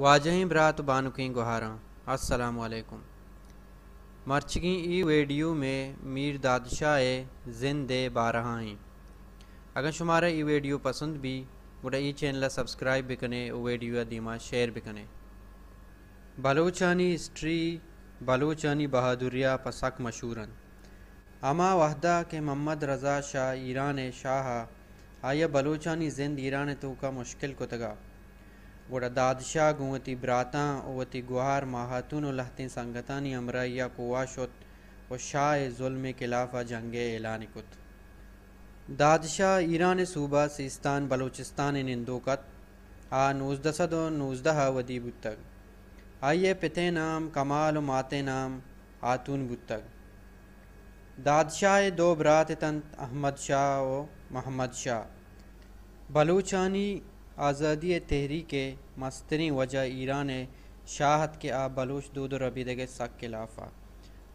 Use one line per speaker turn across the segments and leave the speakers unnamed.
वाजहीं बरात बानकी गुहारा असलकुम मर्चगी ई वीडियो में मीर दादशाह जिंदे बारहाएँ अगर शुमारा ई वीडियो पसंद भी बुढ़ा ई चैनल सब्सक्राइब भी कने वीडियो दीमा शेयर भी कने बलोचानी हिस्ट्री बलोचानी बहादुरिया पसक मशहूरन अमा वहदा के मोहम्मद रज़ा शाह ईरान शाह आया बलोचानी जिंद ईरान तो का मुश्किल को तगा गुड़ा दादशाह गुवती ब्राता उवती गुहार महातुन लहते संगतानी अमरैया कुआशोत व शाह जुल्म खिलाफ जंग ऐलान कुत दादशाह ईरान सूबा सिस्तान बलूचिस्तान निंदोकत आ नूजदसद नूजदह वदी बुतग आइए पिते नाम कमाल माते नाम आतून बुतग दादशाह दो ब्रात तंत अहमद शाह व महमद शाह बलूचानी आज़ादी तहरीक मस्तरी वजह ईरान शाहत के आ बलूच दूद रबीदगे सक खिलाफा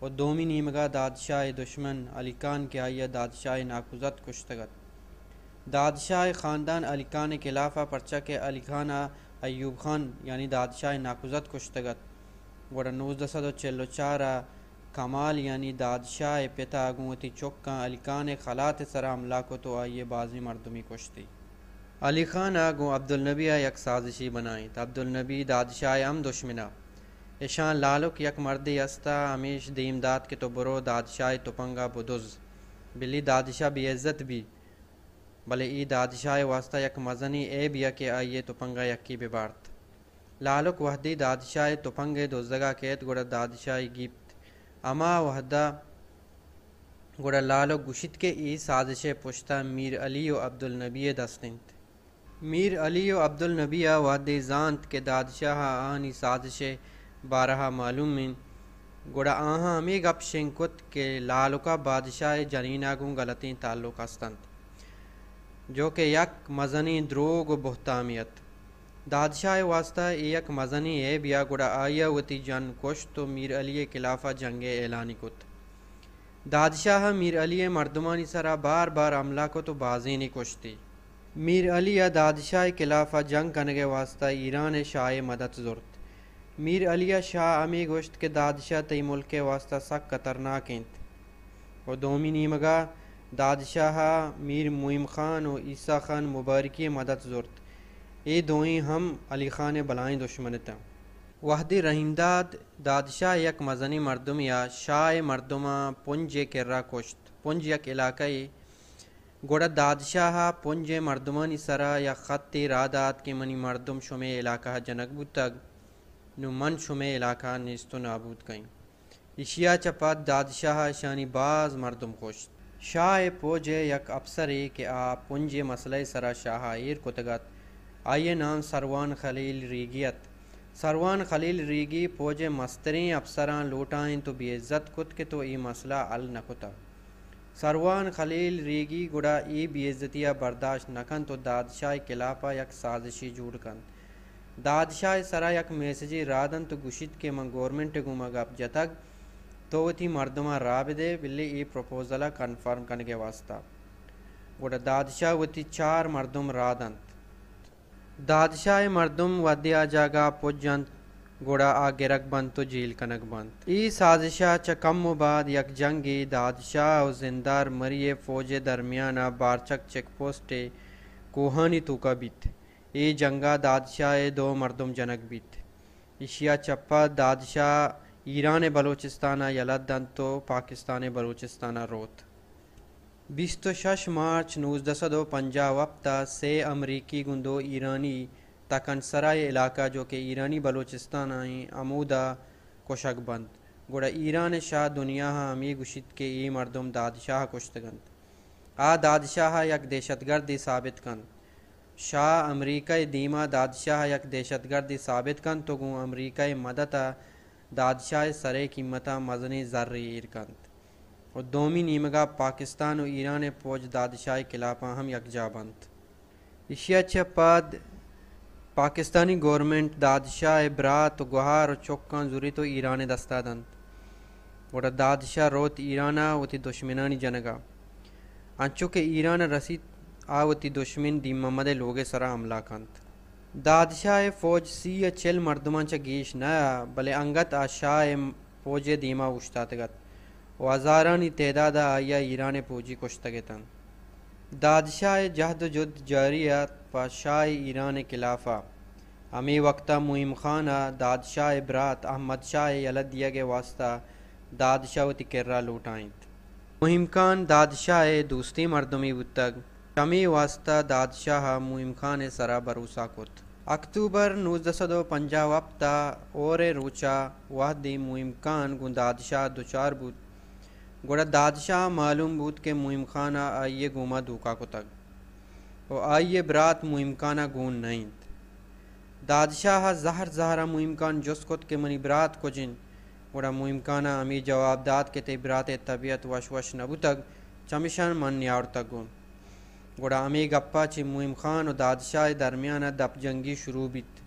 और दोमी नीमगा दादशाह दुश्मन अली खान के आया दादशाह नाकुजत कुश्तगत दादशाह ख़ानदान अली खान खिलाफ़ पर्चा के अली खान अयूब खान यानी दादशाह नाकुजत कुश्तगत गोड़ा नूज दसा दो चलो चारा कमाल यानी दादशाह पिता गुंती चौका अली खान खलात सरा अमला को तो आइए बाजी मरदमी कुश्ती अली खान आगो अब्दुलनबी यक साजिशी बनाई तो अब्दुलनबी दादशाह अम दुश्मना ईशान लालुक यक मर्दी अस्ता अमीश दीम दाद के तो बुरो दादशाह तुपंगा तो बुदुज बिली दादशाह भी इज्जत भी भले ई दादशाह वास्ता यक मजनी ए भी यक आइए तुपंगा तो की बिबारत लालुक वहदी दादशाह तुपंगे तो दुजगा केत गुड़ा दादशाह गीप्त अमा वहदा गुड़ा लालुक गुशित के ई साजिश पुश्ता मीर अली व अब्दुलनबी दस्तिंत मीर अली अब्दुल नबिया वादे जान्त के दादशाह आनी साजिश बारहा मालूम गुड़ा आहा अमी गप शेंकुत के लालुका बादशाह जनीना गु गलती ताल्लुक स्तंत जो के यक मजनी द्रोग बहतामियत दादशाह वास्ता यक मजनी ए बिया गुड़ा आया वती जन कुश तो मीर अली खिलाफा जंग ऐलानी कुत दादशाह मीर अली मर्दमानी सरा बार बार अमला को तो बाजी नहीं कुश्ती मीर अली या दादशाह खिलाफा जंग करने के वास्ते ईरान शाह मदद ज़रूरत मीर अलिया शाह अमी गोश्त के दादशाह तई मुल्क के वास्ते सख्त खतरनाक हैं और दोमी नीमगा दादशाह मीर मुइम खान और ईसा खान मुबारक मदद ज़रूरत ये दो ही हम अली खान बलाएँ दुश्मन थे वहद रहीमदाद दादशाह यक मजनी मरदम या शाह मरदमा पुंज कररा कोश्त पुंज यक इलाकई गोड़ा दादशाह पुंज मरदमन इसरा या ख़त रादात के मनी मरदम शुमे इलाका जनकबू तक नुमन शुमे इलाका नस्त नाबूद कई इशिया चपात दादशाह शानी बाज मरदम खुश शाह पोज यक अफसर ए के आ पुंज मसले सरा शाह ईर कुतगत आइए नाम सरवान खलील रीगियत सरवान खलील रीगी पोज मस्तरें अफसरा लोटाएं तो बेइज़्ज़त कुत के तो ये मसला अल न कुता सरवान खलील रेगी गुड़ा ई बेज़तिया बर्दाश्त नखन तो दादशाह किलापा यक साजिशी जूड़कन दादशाह सरा यक मैसेजी रादन तो गुशित के मंग गवर्नमेंट गुमा गप जतक तो थी मर्दमा राबदे बिल्ले ई प्रपोजल कन्फर्म कन के वास्ता गुड़ा दादशाह वती चार मर्दुम रादन दादशाह मर्दुम वद्या जागा पुजंत गुड़ा आगे रख बंद तो झील कनक बंद ई साजिशा चकम बाद यक जंगी दादशाह और जिंदार मरिए फौज दरमियाना बारचक चेक पोस्टे कोहानी तूका बीत ई जंगा दादशाह ए दो मरदम जनक बीत इशिया चप्पा दादशाह ईरान बलूचिस्ताना यलद दंत तो पाकिस्तान बलूचिस्ताना रोत बीस तो शश मार्च नूज दसदो पंजा वप्ता से अमरीकी गुंदो ईरानी तकन सराय इलाका जो कि ईरानी बलूचिस्तान आई कोशक कोशकबंद गोड़ा ईरान शाह दुनिया अमी गुशित के ई मरदम दादशाह कुश्तगंद आ दादशाह यक दहशतगर्दी साबित कंद शाह अमरीका दीमा दादशाह यक दहशतगर्दी साबित कंद तो गु अमरीका मदत दादशाह सरे कीमत मजनी जर्र कंद और दोमी नीमगा पाकिस्तान और ईरान फौज दादशाह खिलाफ अहम यकजा बंद इशिया छपाद पाकिस्तानी गौरमेंट दादशाह इबरात गुहार चौका जुरी तो ईरान दस्तादंत वोट दादशाह रोत ईरान वती दुश्मनानी जनगा अंचो के ईरान रसी आवती दुश्मन दी ममदे लोगे सरा हमला कंत दादशाह फौज सी या चल मर्दमा च गेश नया भले अंगत आशाह फौज दीमा उश्तात गत हजारानी तेदाद आया ईरान फौजी कुश्तगे तंत दादशाह जहद जुद जारियात पाशाह ईरान खिलाफा अमी वक्ता मुहिम खाना दादशाह बरात अहमद शाह अलदिया के वास्ता दादशाह तिकर्रा लूटाइंत मुहिम खान दादशाह दोस्ती मरदमी बुतक शमी वास्ता दादशाह मुहिम खान सरा भरोसा कुत अक्टूबर नूज सदो पंजा वप्ता और रोचा वाहदी मुहिम खान दादशाह दुचार बुत गोड़ा दादशाह मालूम बूत के मुहिम खाना आइये घूमा धूका को तक और आइये बरात मुहिम खाना गून नहीं दादशाह जहर जहरा मुहिम खान जस्कुत के मनी बरात को जिन गोड़ा मुहिम खाना जवाब दाद के ते बरात तबियत वश वश नबू तक चमिशन मन न्यार तक गुम गोड़ा अमी गप्पा चि मुहिम खान और दादशाह दरमियाना दप जंगी शुरू बीत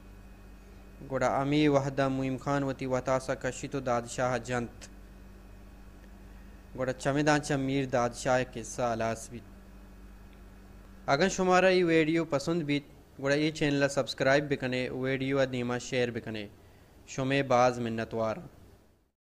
गोड़ा अमी वहदा मुहिम खान वती वतासा तो दादशाह जंत گوڑا چمیدانچہ میر دادشاہ قصہ الاس بیت اگر شمارا ای ویڈیو پسند بیت گوڑا ای چینلہ سبسکرائب بکنے ویڈیو ادیما شیئر بکنے شمع باز منتوار